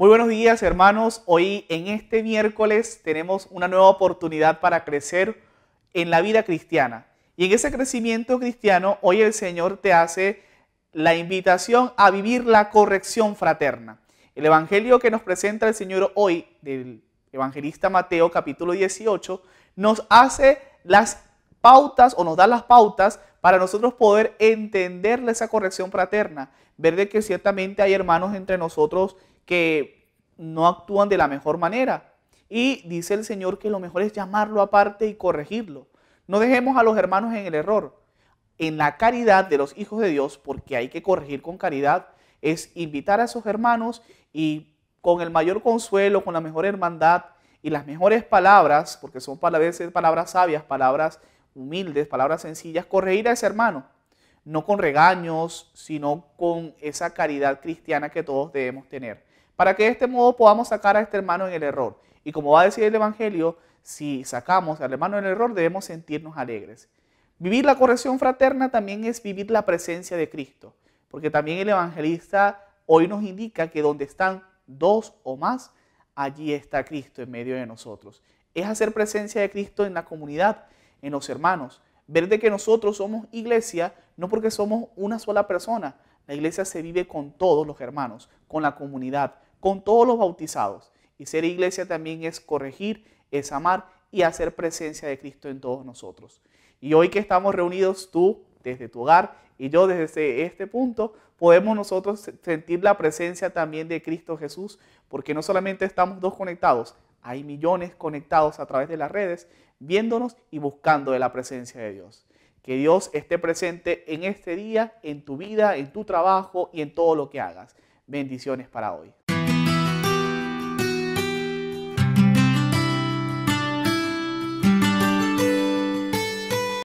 Muy buenos días hermanos, hoy en este miércoles tenemos una nueva oportunidad para crecer en la vida cristiana. Y en ese crecimiento cristiano, hoy el Señor te hace la invitación a vivir la corrección fraterna. El Evangelio que nos presenta el Señor hoy, del Evangelista Mateo capítulo 18, nos hace las pautas o nos da las pautas para nosotros poder entender esa corrección fraterna, ver de que ciertamente hay hermanos entre nosotros que no actúan de la mejor manera. Y dice el Señor que lo mejor es llamarlo aparte y corregirlo. No dejemos a los hermanos en el error. En la caridad de los hijos de Dios, porque hay que corregir con caridad, es invitar a esos hermanos y con el mayor consuelo, con la mejor hermandad y las mejores palabras, porque son palabras, palabras sabias, palabras humildes, palabras sencillas, corregir a ese hermano, no con regaños, sino con esa caridad cristiana que todos debemos tener para que de este modo podamos sacar a este hermano en el error. Y como va a decir el Evangelio, si sacamos al hermano en el error, debemos sentirnos alegres. Vivir la corrección fraterna también es vivir la presencia de Cristo, porque también el evangelista hoy nos indica que donde están dos o más, allí está Cristo en medio de nosotros. Es hacer presencia de Cristo en la comunidad, en los hermanos. Ver de que nosotros somos iglesia, no porque somos una sola persona. La iglesia se vive con todos los hermanos, con la comunidad, con todos los bautizados. Y ser iglesia también es corregir, es amar y hacer presencia de Cristo en todos nosotros. Y hoy que estamos reunidos tú desde tu hogar y yo desde este punto, podemos nosotros sentir la presencia también de Cristo Jesús, porque no solamente estamos dos conectados, hay millones conectados a través de las redes, viéndonos y buscando de la presencia de Dios. Que Dios esté presente en este día, en tu vida, en tu trabajo y en todo lo que hagas. Bendiciones para hoy.